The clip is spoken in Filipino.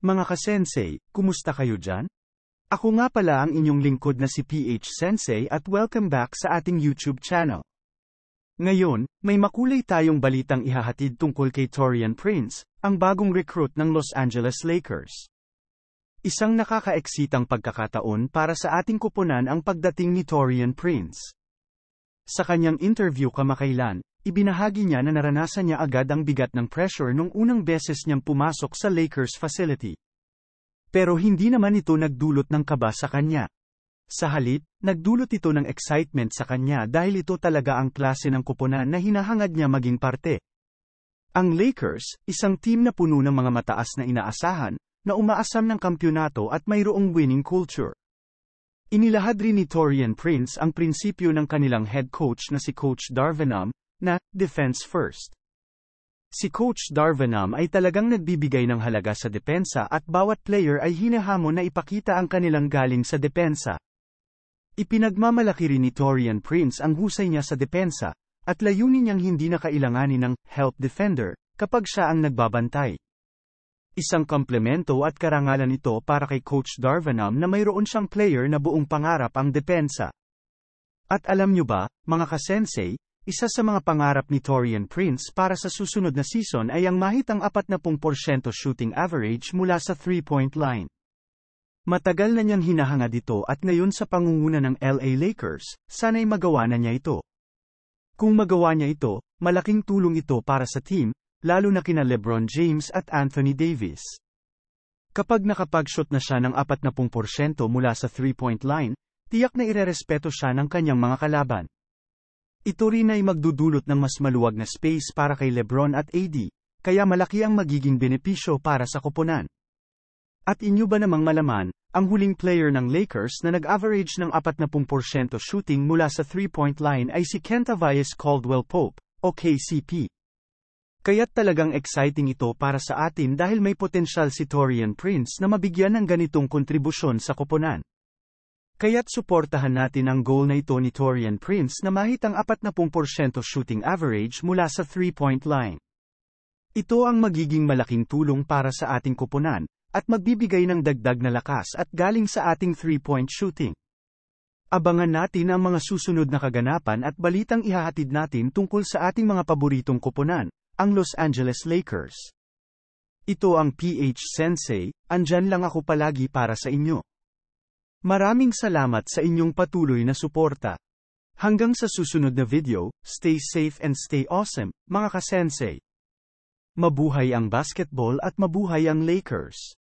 Mga ka-sensei, kumusta kayo dyan? Ako nga pala ang inyong lingkod na si PH Sensei at welcome back sa ating YouTube channel. Ngayon, may makulay tayong balitang ihahatid tungkol kay Torian Prince, ang bagong recruit ng Los Angeles Lakers. Isang nakaka nakakaeksitang pagkakataon para sa ating kupunan ang pagdating ni Torian Prince. Sa kanyang interview kamakailan, Ibinahagi niya na naranasan niya agad ang bigat ng pressure nung unang beses niyang pumasok sa Lakers facility. Pero hindi naman ito nagdulot ng kaba sa kanya. Sa halip, nagdulot ito ng excitement sa kanya dahil ito talaga ang klase ng kuponan na hinahangad niya maging parte. Ang Lakers, isang team na puno ng mga mataas na inaasahan, na umaasam ng kampyonato at mayroong winning culture. Inilahad rin ni Torian Prince ang prinsipyo ng kanilang head coach na si Coach Darvenam, na defense first. Si Coach Darvanam ay talagang nagbibigay ng halaga sa depensa at bawat player ay hinahamon na ipakita ang kanilang galing sa depensa. Ipinagmamalaki rin ni Torian Prince ang husay niya sa depensa, at layunin niyang hindi na kailanganin ng help defender kapag siya ang nagbabantay. Isang komplemento at karangalan ito para kay Coach Darvanam na mayroon siyang player na buong pangarap ang depensa. At alam nyo ba, mga kasensei, isa sa mga pangarap ni Torian Prince para sa susunod na season ay ang mahitang 40% shooting average mula sa 3-point line. Matagal na niyang hinahangad ito at ngayon sa pangunguna ng LA Lakers, sana'y magawa na niya ito. Kung magawa niya ito, malaking tulong ito para sa team, lalo na kina LeBron James at Anthony Davis. Kapag nakapag shoot na siya ng 40% mula sa 3-point line, tiyak na irerespeto siya ng kanyang mga kalaban. Ito rin ay magdudulot ng mas maluwag na space para kay Lebron at AD, kaya malaki ang magiging benepisyo para sa koponan. At inyo ba namang malaman, ang huling player ng Lakers na nag-average ng 40% shooting mula sa 3-point line ay si Kentavious Caldwell-Pope, o KCP. Kaya't talagang exciting ito para sa atin dahil may potensyal si Torian Prince na mabigyan ng ganitong kontribusyon sa koponan. Kaya't suportahan natin ang goal na ito ni Torian Prince na mahitang 40% shooting average mula sa 3-point line. Ito ang magiging malaking tulong para sa ating kuponan, at magbibigay ng dagdag na lakas at galing sa ating 3-point shooting. Abangan natin ang mga susunod na kaganapan at balitang ihahatid natin tungkol sa ating mga paboritong kuponan, ang Los Angeles Lakers. Ito ang PH Sensei, andyan lang ako palagi para sa inyo. Maraming salamat sa inyong patuloy na suporta. Hanggang sa susunod na video, stay safe and stay awesome, mga kasensei. Mabuhay ang basketball at mabuhay ang Lakers.